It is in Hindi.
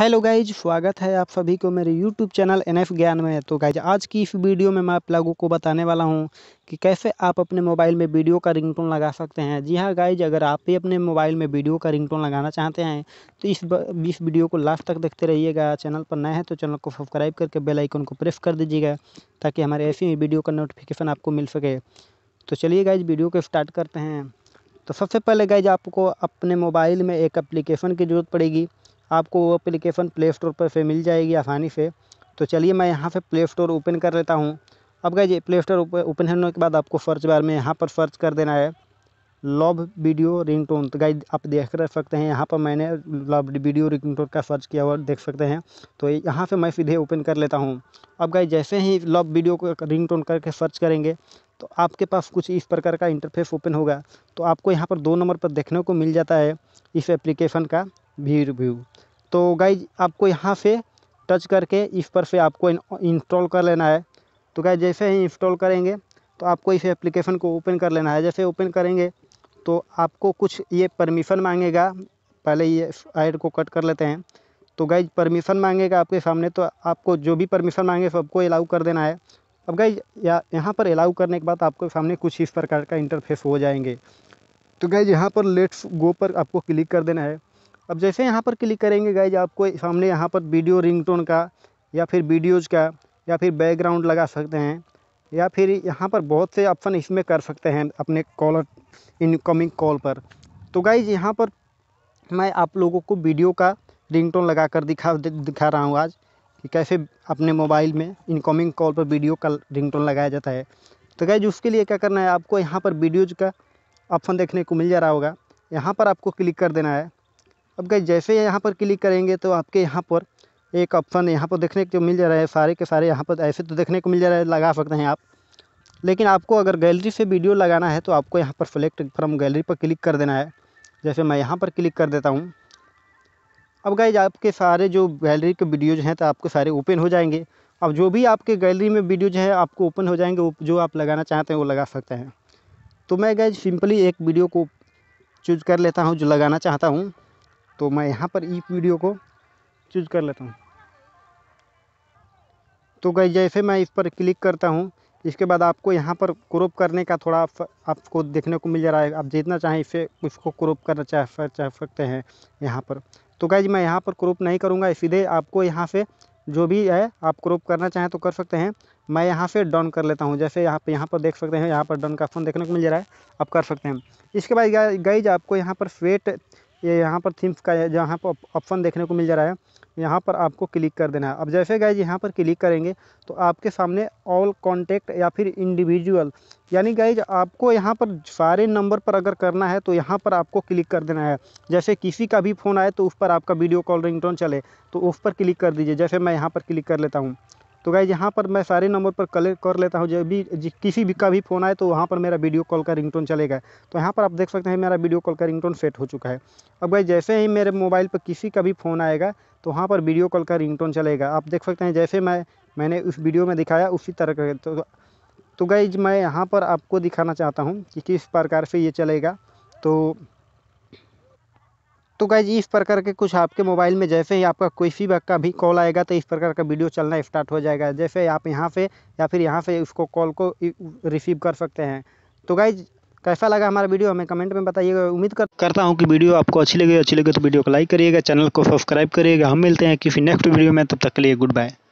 हेलो गाइज स्वागत है आप सभी को मेरे यूट्यूब चैनल एन एफ ज्ञान में तो गाइज आज की इस वीडियो में मैं आप लोगों को बताने वाला हूं कि कैसे आप अपने मोबाइल में वीडियो का रिंगटोन लगा सकते हैं जी हाँ गाइज अगर आप भी अपने मोबाइल में वीडियो का रिंगटोन लगाना चाहते हैं तो इस इस वीडियो को लास्ट तक देखते रहिएगा चैनल पर नए हैं तो चैनल को सब्सक्राइब करके बेलाइकन को प्रेस कर दीजिएगा ताकि हमारे ऐसी वीडियो का नोटिफिकेशन आपको मिल सके तो चलिए गाइज वीडियो को स्टार्ट करते हैं तो सबसे पहले गाइज आपको अपने मोबाइल में एक अप्लीकेशन की ज़रूरत पड़ेगी आपको वो अप्लीकेशन प्ले स्टोर पर से मिल जाएगी आसानी से तो चलिए मैं यहाँ से प्ले स्टोर ओपन कर लेता हूँ अब गए प्ले स्टोर ओपन होने के बाद आपको सर्च बार में यहाँ पर सर्च कर देना है लव वीडियो रिंग टोन तो गाइज आप देख कर सकते हैं यहाँ पर मैंने लव वीडियो रिंग टोन का सर्च किया हुआ देख सकते हैं तो यहाँ से मैं सीधे ओपन कर लेता हूँ अब गाइज जैसे ही लव वीडियो को रिंग टोन करके सर्च करेंगे तो आपके पास कुछ इस प्रकार का इंटरफेस ओपन होगा तो आपको यहाँ पर दो नंबर पर देखने को मिल जाता है इस एप्लीकेशन का व्यू रिव्यू तो गाइज आपको यहाँ से टच करके इस पर से आपको इंस्टॉल कर लेना है तो गाइज जैसे ही इंस्टॉल करेंगे तो आपको इस एप्लीकेशन को ओपन कर लेना है जैसे ओपन करेंगे तो आपको कुछ ये परमिशन मांगेगा पहले ये आइड को कट कर लेते हैं तो गाइज परमिशन मांगेगा आपके सामने तो आपको जो भी परमिशन मांगे सबको अलाउ कर देना है अब गाइज या यहाँ पर अलाउ करने के बाद आपके सामने कुछ इस प्रकार का इंटरफेस हो जाएंगे तो गाइज यहाँ पर लेट्स गो पर आपको क्लिक कर देना है अब जैसे यहाँ पर क्लिक करेंगे गाइज आपको सामने यहाँ पर वीडियो रिंगटोन का या फिर वीडियोज़ का या फिर बैकग्राउंड लगा सकते हैं या फिर यहाँ पर बहुत से ऑप्शन इसमें कर सकते हैं अपने कॉलर इनकमिंग कॉल पर तो गाइज यहाँ पर मैं आप लोगों को वीडियो का रिंगटोन लगा कर दिखा दिखा रहा हूँ आज कि कैसे अपने मोबाइल में इनकमिंग कॉल पर वीडियो का रिंगटोन लगाया जाता है तो गाइज उसके लिए क्या करना है आपको यहाँ पर वीडियोज़ का ऑप्शन देखने को मिल जा रहा होगा यहाँ पर आपको क्लिक कर देना है अब गई जैसे यहाँ पर क्लिक करेंगे तो आपके यहाँ पर एक ऑप्शन यहाँ पर देखने को मिल जा रहा है सारे के सारे यहाँ पर ऐसे तो देखने को मिल जा रहा है लगा सकते हैं आप लेकिन आपको अगर गैलरी से वीडियो लगाना है तो आपको यहाँ पर सेलेक्ट फ्रॉम गैलरी पर क्लिक कर देना है जैसे मैं यहाँ पर क्लिक कर देता हूँ अब गाइज आपके सारे जो गैलरी के वीडियोज हैं तो आपको सारे ओपन हो जाएंगे अब जो भी आपके गैलरी में वीडियोज हैं आपको ओपन हो जाएंगे जो आप लगाना चाहते हैं वो लगा सकते हैं तो मैं गैज सिंपली एक वीडियो को चूज कर लेता हूँ जो लगाना चाहता हूँ तो मैं यहाँ पर ई वीडियो को चूज कर लेता हूँ तो गई जैसे मैं इस पर क्लिक करता हूँ इसके बाद आपको यहाँ पर क्रोप करने का थोड़ा आप, आपको देखने को मिल जा रहा है आप जितना चाहें इससे इसको क्रोप करना चाह चाह सकते हैं यहाँ पर तो गई मैं यहाँ पर क्रोप नहीं करूँगा सीधे आपको यहाँ से जो भी है आप क्रोप करना चाहें तो कर सकते हैं मैं यहाँ से डन कर लेता हूँ जैसे यहाँ पर यहाँ पर देख सकते हैं यहाँ पर डन का फोन देखने को मिल जा रहा है आप कर सकते हैं इसके बाद गाइज आपको यहाँ पर स्वेट ये यहाँ पर थीम्स का जहाँ पर ऑप्शन देखने को मिल जा रहा है यहाँ पर आपको क्लिक कर देना है अब जैसे गाइज यहाँ पर क्लिक करेंगे तो आपके सामने ऑल कॉन्टेक्ट या फिर इंडिविजुअल यानी गए आपको यहाँ पर सारे नंबर पर अगर करना है तो यहाँ पर आपको क्लिक कर देना है जैसे किसी का भी फ़ोन आए तो उस पर आपका वीडियो कॉल रिंगटोन चले तो उस पर क्लिक कर दीजिए जैसे मैं यहाँ पर क्लिक कर लेता हूँ तो गाय यहाँ पर मैं सारे नंबर पर कलेक्ट कर लेता हूँ जब भी किसी भी का भी फ़ोन आए तो वहाँ पर मेरा वीडियो कॉल का रिंगटोन चलेगा तो यहाँ पर आप देख सकते हैं मेरा वीडियो कॉल का रिंगटोन सेट हो चुका है अब गाय जैसे ही मेरे मोबाइल पर किसी का भी फ़ोन आएगा तो वहाँ पर वीडियो कॉल का रिंग चलेगा आप देख सकते हैं जैसे मैं मैंने उस वीडियो में दिखाया उसी तरह का तो, तो गाइज मैं यहाँ पर आपको दिखाना चाहता हूँ कि किस प्रकार से ये चलेगा तो तो गाइज इस प्रकार के कुछ आपके मोबाइल में जैसे ही आपका किसी वक्त का भी कॉल आएगा तो इस प्रकार का वीडियो चलना स्टार्ट हो जाएगा जैसे आप यहाँ से या फिर यहाँ से उसको कॉल को रिसीव कर सकते हैं तो गाइज कैसा लगा हमारा वीडियो हमें कमेंट में बताइएगा उम्मीद कर करता हूँ कि वीडियो आपको अच्छी लगे अच्छी लगे तो वीडियो को लाइक करिएगा चैनल को सब्सक्राइब करिएगा हम मिलते हैं किसी नेक्स्ट वीडियो में तब तक के लिए गुड बाय